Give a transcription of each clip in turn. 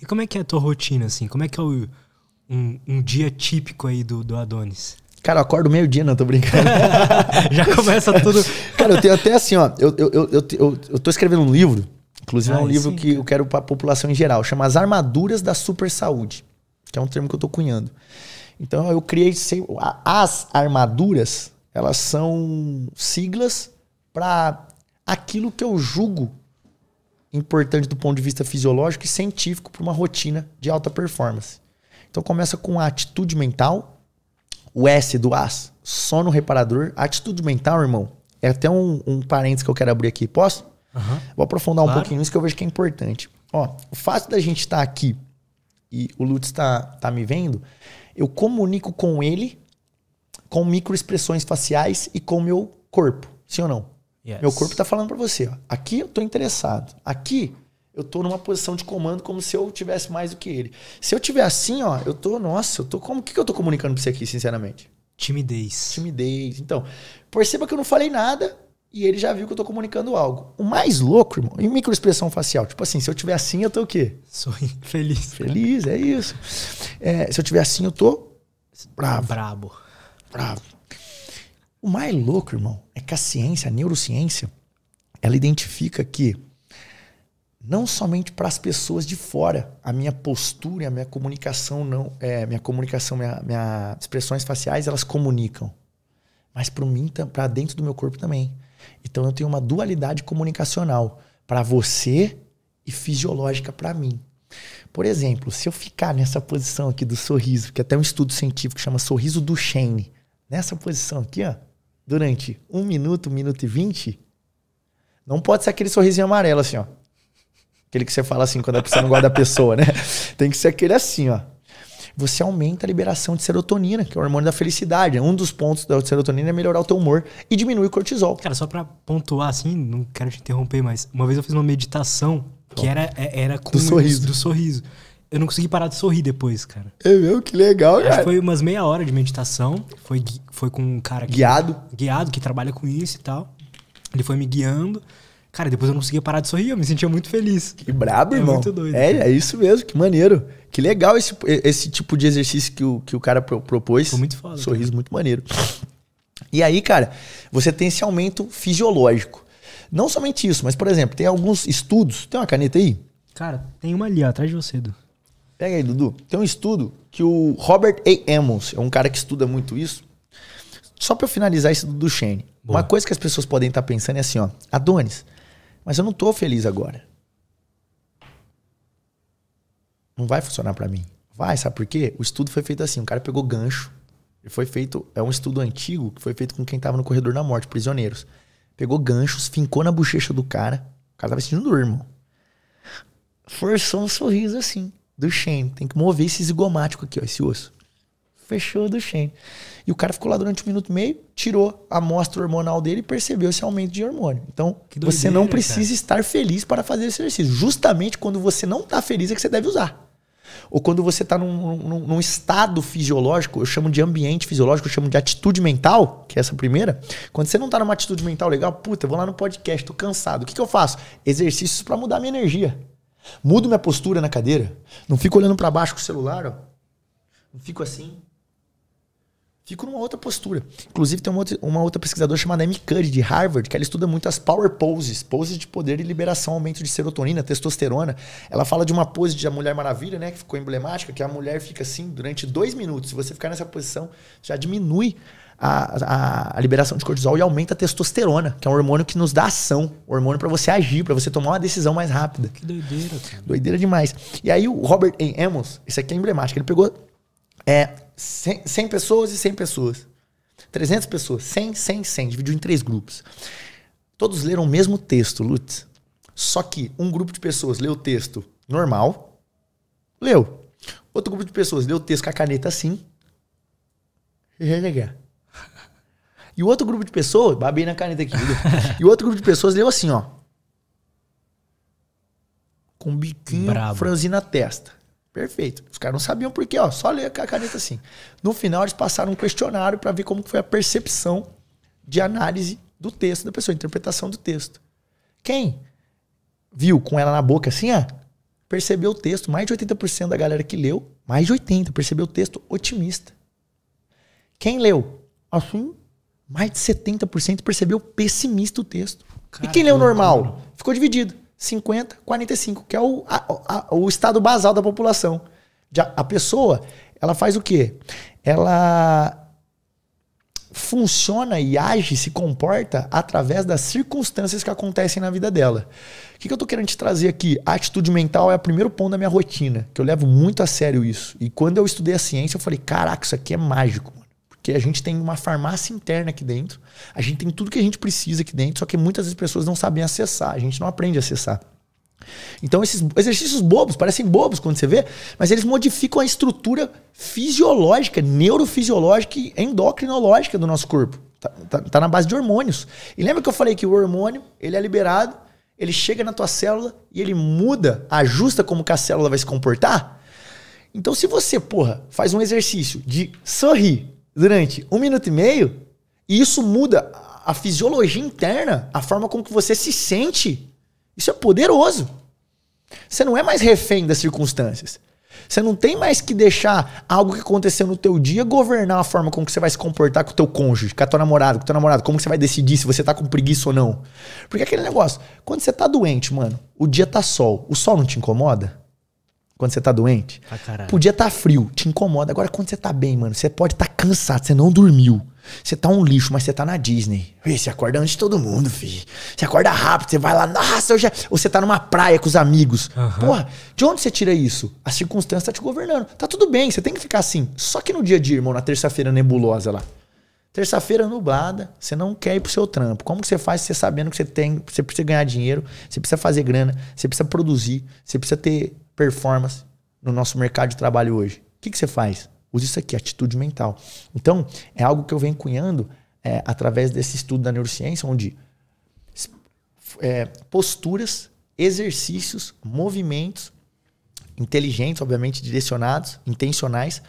E como é que é a tua rotina, assim? Como é que é o, um, um dia típico aí do, do Adonis? Cara, eu acordo meio-dia, não, tô brincando. Já começa tudo. cara, eu tenho até assim, ó. Eu, eu, eu, eu, eu tô escrevendo um livro, inclusive ah, é um ah, livro sim, que cara. eu quero pra população em geral, chama As Armaduras da Super Saúde, que é um termo que eu tô cunhando. Então eu criei. Sei, as armaduras, elas são siglas para aquilo que eu julgo importante do ponto de vista fisiológico e científico para uma rotina de alta performance. Então começa com a atitude mental, o S do AS, sono reparador. A atitude mental, irmão, é até um, um parênteses que eu quero abrir aqui, posso? Uhum. Vou aprofundar claro. um pouquinho nisso que eu vejo que é importante. Ó, o fato da gente estar tá aqui e o Lutz está tá me vendo, eu comunico com ele com microexpressões faciais e com meu corpo, sim ou não? Yes. Meu corpo está falando para você, ó, aqui eu estou interessado, aqui eu estou numa posição de comando como se eu tivesse mais do que ele. Se eu tiver assim, ó, eu tô, nossa, eu tô como que, que eu tô comunicando para você aqui, sinceramente? Timidez. Timidez. Então, perceba que eu não falei nada e ele já viu que eu tô comunicando algo. O mais louco, irmão, e microexpressão facial, tipo assim, se eu tiver assim, eu tô o quê? Sorri, feliz. Feliz, é isso. É, se eu tiver assim, eu tô bravo. Brabo. Bravo. O mais louco, irmão, é que a ciência, a neurociência, ela identifica que não somente para as pessoas de fora, a minha postura, a minha comunicação não, é, minha comunicação, minha, minha expressões faciais, elas comunicam, mas para mim, para dentro do meu corpo também. Então eu tenho uma dualidade comunicacional para você e fisiológica para mim. Por exemplo, se eu ficar nessa posição aqui do sorriso, que é até um estudo científico chama sorriso do Shane, nessa posição aqui, ó, durante um minuto, um minuto e vinte, não pode ser aquele sorrisinho amarelo assim, ó. Aquele que você fala assim quando a pessoa não guarda a pessoa, né? Tem que ser aquele assim, ó. Você aumenta a liberação de serotonina, que é o hormônio da felicidade. Um dos pontos da serotonina é melhorar o teu humor e diminuir o cortisol. Cara, só pra pontuar assim, não quero te interromper, mas uma vez eu fiz uma meditação que era, é, era com do sorriso. Do sorriso eu não consegui parar de sorrir depois, cara. É meu, que legal, Acho cara. foi umas meia hora de meditação. Foi, foi com um cara. Que, guiado? Guiado, que trabalha com isso e tal. Ele foi me guiando. Cara, depois eu não conseguia parar de sorrir, eu me sentia muito feliz. Que brabo, é irmão. Muito doido. É, cara. é isso mesmo, que maneiro. Que legal esse, esse tipo de exercício que o, que o cara pro, propôs. Foi muito foda. Sorriso cara. muito maneiro. E aí, cara, você tem esse aumento fisiológico. Não somente isso, mas, por exemplo, tem alguns estudos. Tem uma caneta aí? Cara, tem uma ali, ó, atrás de você, Edu. Pega aí, Dudu. Tem um estudo que o Robert A. Emmons, é um cara que estuda muito isso. Só para eu finalizar isso do Shane. Boa. Uma coisa que as pessoas podem estar tá pensando é assim, ó. Adonis, mas eu não tô feliz agora. Não vai funcionar para mim. Vai, sabe por quê? O estudo foi feito assim, o cara pegou gancho. E foi feito, é um estudo antigo que foi feito com quem tava no corredor da morte, prisioneiros. Pegou ganchos, fincou na bochecha do cara. O cara tava sentindo dor, irmão. Forçou um sorriso assim do Shane. Tem que mover esse zigomático aqui, ó, esse osso. Fechou do Shane. E o cara ficou lá durante um minuto e meio, tirou a amostra hormonal dele e percebeu esse aumento de hormônio. Então, doideira, você não precisa cara. estar feliz para fazer esse exercício. Justamente quando você não está feliz é que você deve usar. Ou quando você está num, num, num, estado fisiológico, eu chamo de ambiente fisiológico, eu chamo de atitude mental, que é essa primeira. Quando você não está numa atitude mental legal, puta, eu vou lá no podcast, tô cansado. O que, que eu faço? Exercícios para mudar minha energia. Mudo minha postura na cadeira. Não fico olhando para baixo com o celular, ó. Não fico assim fico numa outra postura. Inclusive, tem uma outra, uma outra pesquisadora chamada Amy Cuddy, de Harvard, que ela estuda muito as power poses, poses de poder e liberação, aumento de serotonina, testosterona. Ela fala de uma pose de a Mulher Maravilha, né, que ficou emblemática, que a mulher fica assim durante dois minutos. Se você ficar nessa posição, já diminui a, a, a, liberação de cortisol e aumenta a testosterona, que é um hormônio que nos dá ação, hormônio para você agir, para você tomar uma decisão mais rápida. Que doideira, cara. Doideira demais. E aí o Robert A. Amos, esse aqui é emblemático, ele pegou é 100, 100 pessoas e 100 pessoas. 300 pessoas. 100, 100, 100. Dividiu em três grupos. Todos leram o mesmo texto, Lutz. Só que um grupo de pessoas leu o texto normal, leu. Outro grupo de pessoas leu o texto com a caneta assim, e E o outro grupo de pessoas, babei na caneta aqui, e o outro grupo de pessoas leu assim, ó. Com um biquinho, Bravo. na testa. Perfeito. Os caras não sabiam por quê, ó, só ler com a caneta assim. No final, eles passaram um questionário para ver como foi a percepção de análise do texto da pessoa, interpretação do texto. Quem viu com ela na boca assim, ó, percebeu o texto, mais de 80% da galera que leu, mais de 80% percebeu o texto otimista. Quem leu assim, mais de 70% percebeu pessimista o texto. E quem leu normal? Ficou dividido. 50, 45, que é o, a, a, o estado basal da população. A pessoa, ela faz o quê? Ela funciona e age, se comporta através das circunstâncias que acontecem na vida dela. O que, eu tô querendo te trazer aqui? A atitude mental é o primeiro ponto da minha rotina, que eu levo muito a sério isso. E quando eu estudei a ciência, eu falei, caraca, isso aqui é mágico a gente tem uma farmácia interna aqui dentro, a gente tem tudo que a gente precisa aqui dentro, só que muitas vezes pessoas não sabem acessar, a gente não aprende a acessar. Então, esses exercícios bobos, parecem bobos quando você vê, mas eles modificam a estrutura fisiológica, neurofisiológica e endocrinológica do nosso corpo. Tá, tá, tá, na base de hormônios. E lembra que eu falei que o hormônio, ele é liberado, ele chega na tua célula e ele muda, ajusta como que a célula vai se comportar? Então, se você, porra, faz um exercício de sorrir, durante um minuto e meio e isso muda a fisiologia interna, a forma como que você se sente. Isso é poderoso. Você não é mais refém das circunstâncias. Você não tem mais que deixar algo que aconteceu no teu dia governar a forma como que você vai se comportar com o teu cônjuge, com a tua namorada, com o teu namorado, como que você vai decidir se você tá com preguiça ou não. Porque aquele negócio, quando você tá doente, mano, o dia tá sol, o sol não te incomoda? Quando você tá doente? Ah, Podia tá frio, te incomoda. Agora quando você tá bem, mano, você pode tá cansado, você não dormiu. Você tá um lixo, mas você tá na Disney. Ui, você acorda antes de todo mundo, filho. Você acorda rápido, você vai lá, nossa, eu já. Ou você tá numa praia com os amigos. Uhum. Porra, de onde você tira isso? A circunstância tá te governando. Tá tudo bem, você tem que ficar assim. Só que no dia de irmão, na terça-feira nebulosa lá. Terça-feira nublada, você não quer ir pro seu trampo. Como que você faz você sabendo que você tem, você precisa ganhar dinheiro, você precisa fazer grana, você precisa produzir, você precisa ter performance no nosso mercado de trabalho hoje? O que, que você faz? isso aqui, atitude mental. Então, é algo que eu venho cunhando é, através desse estudo da neurociência, onde é, posturas, exercícios, movimentos inteligentes, obviamente direcionados, intencionais,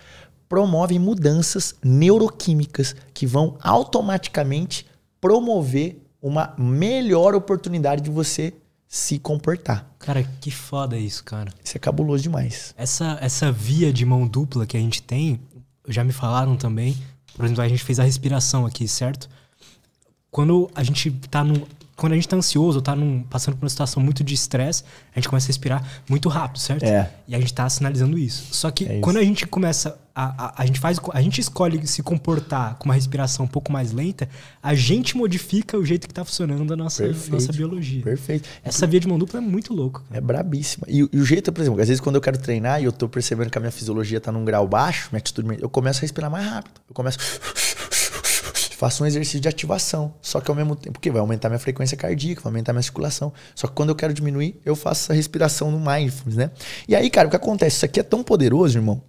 promovem mudanças neuroquímicas que vão automaticamente promover uma melhor oportunidade de você se comportar. Cara, que foda isso, cara. Isso é cabuloso demais. Essa, essa via de mão dupla que a gente tem, já me falaram também, por exemplo, a gente fez a respiração aqui, certo? Quando a gente tá no quando a gente tá ansioso, tá num, passando por uma situação muito de estresse, a gente começa a respirar muito rápido, certo? É. E a gente tá sinalizando isso. Só que é isso. quando a gente começa a, a, a, gente faz a gente escolhe se comportar com uma respiração um pouco mais lenta, a gente modifica o jeito que está funcionando a nossa, perfeito, nossa biologia. Perfeito. Essa via de mão dupla é muito louca. É brabíssima. E, e, o jeito, por exemplo, às vezes quando eu quero treinar e eu estou percebendo que a minha fisiologia está num grau baixo, minha atitude, eu começo a respirar mais rápido. Eu começo faça um exercício de ativação. Só que ao mesmo tempo, porque vai aumentar minha frequência cardíaca, vai aumentar minha circulação. Só que quando eu quero diminuir, eu faço essa respiração no mindfulness, né? E aí, cara, o que acontece? Isso aqui é tão poderoso, irmão,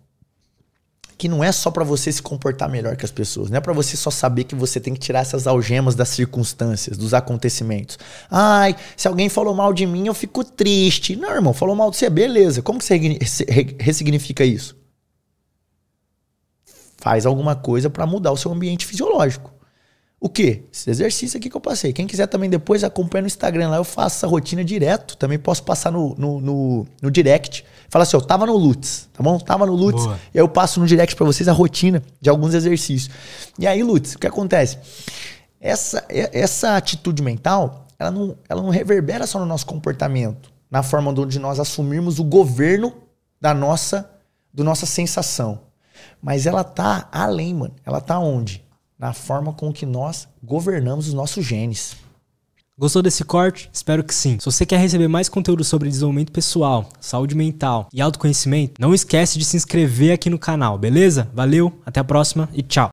que não é só para você se comportar melhor que as pessoas, não é para você só saber que você tem que tirar essas algemas das circunstâncias, dos acontecimentos. Ai, se alguém falou mal de mim, eu fico triste. Não, irmão, falou mal de você, beleza. Como que você ressignifica isso? Faz alguma coisa para mudar o seu ambiente fisiológico. O que? Esse exercício aqui que eu passei. Quem quiser também depois acompanha no Instagram lá, eu faço essa rotina direto. Também posso passar no, no, no, no direct. Fala assim, eu tava no Lutz, tá bom? Tava no Lutz. Boa. E aí eu passo no direct para vocês a rotina de alguns exercícios. E aí, Lutz, o que acontece? Essa, essa atitude mental, ela não, ela não reverbera só no nosso comportamento, na forma onde nós assumirmos o governo da nossa, do nossa sensação. Mas ela tá além, mano. Ela tá onde? na forma com que nós governamos os nossos genes. Gostou desse corte? Espero que sim. Se você quer receber mais conteúdo sobre desenvolvimento pessoal, saúde mental e autoconhecimento, não esquece de se inscrever aqui no canal, beleza? Valeu, até a próxima e tchau!